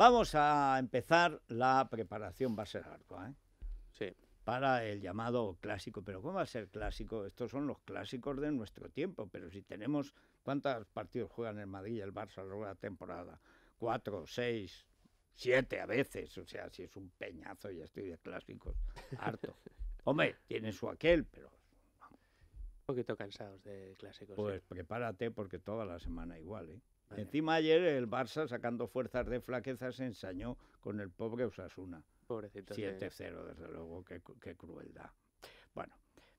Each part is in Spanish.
Vamos a empezar la preparación, va a ser harto, ¿eh? Sí. Para el llamado clásico. Pero ¿cómo va a ser clásico? Estos son los clásicos de nuestro tiempo. Pero si tenemos, ¿cuántos partidos juegan el Madrid y el Barça a lo largo de la temporada? Cuatro, seis, siete a veces. O sea, si es un peñazo, ya estoy de clásicos. Harto. Hombre, tiene su aquel, pero un poquito cansados de clásicos. Pues prepárate porque toda la semana igual, ¿eh? Encima ayer el Barça, sacando fuerzas de flaqueza, se ensañó con el pobre Osasuna. Pobrecito. 7-0, desde luego, qué, crueldad. Bueno,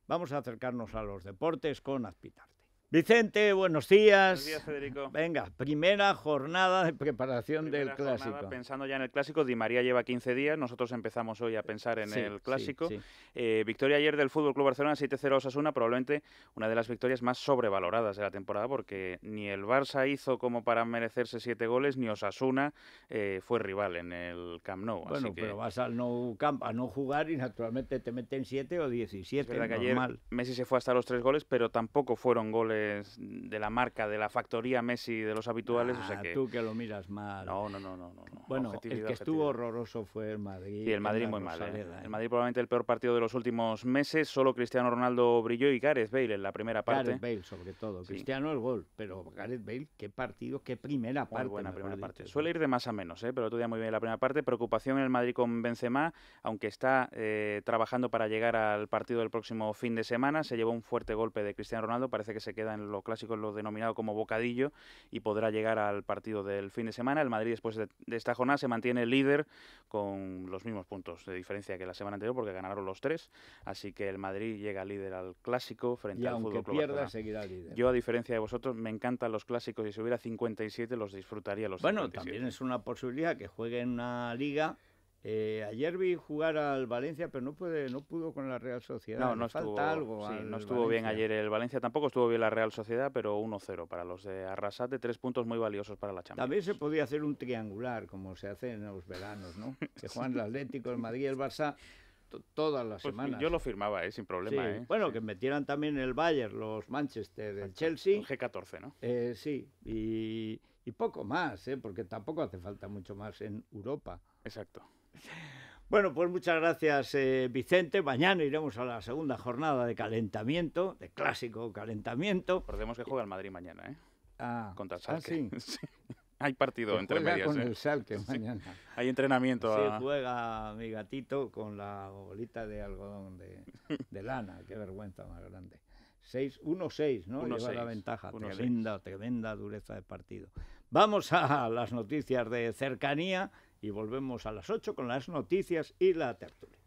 vamos a acercarnos a los deportes con Azpitar. Vicente, buenos días. Buenos días, Federico. Venga, primera jornada de preparación del clásico. pensando ya en el clásico, Di María lleva 15 días, nosotros empezamos hoy a pensar en el clásico. Eh, victoria ayer del Fútbol Club Barcelona 7-0 Osasuna, probablemente una de las victorias más sobrevaloradas de la temporada porque ni el Barça hizo como para merecerse 7 goles, ni Osasuna eh, fue rival en el Camp Nou. Bueno, pero vas al Nou Camp a no jugar y naturalmente te meten 7 o 17. Es normal. que Messi se fue hasta los 3 goles, pero tampoco fueron goles de la marca, de la factoría Messi, de los habituales. o sea ah, tú que lo miras mal. No, no, no, no. Bueno, el que estuvo horroroso fue el Madrid. Y el Madrid muy mal. ¿eh? El ¿eh? Madrid probablemente el peor partido de los últimos meses. Solo Cristiano Ronaldo brilló y Gareth Bale en la primera parte. Gareth Bale sobre todo. Cristiano el gol, pero Gareth Bale, qué partido, qué primera muy buena primera parte. Suele ir de más a menos, ¿eh? pero todavía muy bien la primera parte. Preocupación en el Madrid con Benzema, aunque está eh, trabajando para llegar al partido del próximo fin de semana. Se llevó un fuerte golpe de Cristiano Ronaldo. Parece que se queda en lo clásico, lo denominado como bocadillo, y podrá llegar al partido del fin de semana. El Madrid, después de, esta jornada, se mantiene líder con los mismos puntos de diferencia que la semana anterior, porque ganaron los tres. Así que el Madrid llega líder al clásico frente al aunque pierda, líder. Yo, a diferencia de vosotros, me encantan los clásicos y si hubiera 57 los disfrutaría los Bueno, también es una posibilidad que juegue en una liga eh, ayer vi jugar al Valencia, pero no puede, no pudo con la Real Sociedad. No, no estuvo, algo. no estuvo bien ayer el Valencia, tampoco estuvo bien la Real Sociedad, pero 1-0 para los de Arrasate, tres puntos muy valiosos para la Champions. También se podía hacer un triangular, como se hace en los veranos, ¿no? Que juegan el Atlético, el Madrid el Barça todas las pues, semanas. Yo lo firmaba, ¿eh? sin problema. Eh. Bueno, que metieran también el Bayern, los Manchester, el Chelsea. El G14, ¿no? Eh, sí, y y poco más, ¿eh? porque tampoco hace falta mucho más en Europa. Exacto. Bueno, pues muchas gracias eh, Vicente. Mañana iremos a la segunda jornada de calentamiento, de clásico calentamiento. Recordemos que juega el Madrid mañana, ¿eh? Ah, Contra el ah, sí. Hay partido entre con ¿eh? el mañana. Hay entrenamiento. Sí, juega mi gatito con la bolita de algodón de, de lana. Qué vergüenza más grande. 6, 1-6, ¿no? Lleva la ventaja. Tremenda, tremenda dureza de partido. Vamos a las noticias de cercanía y volvemos a las 8 con las noticias y la tertulia.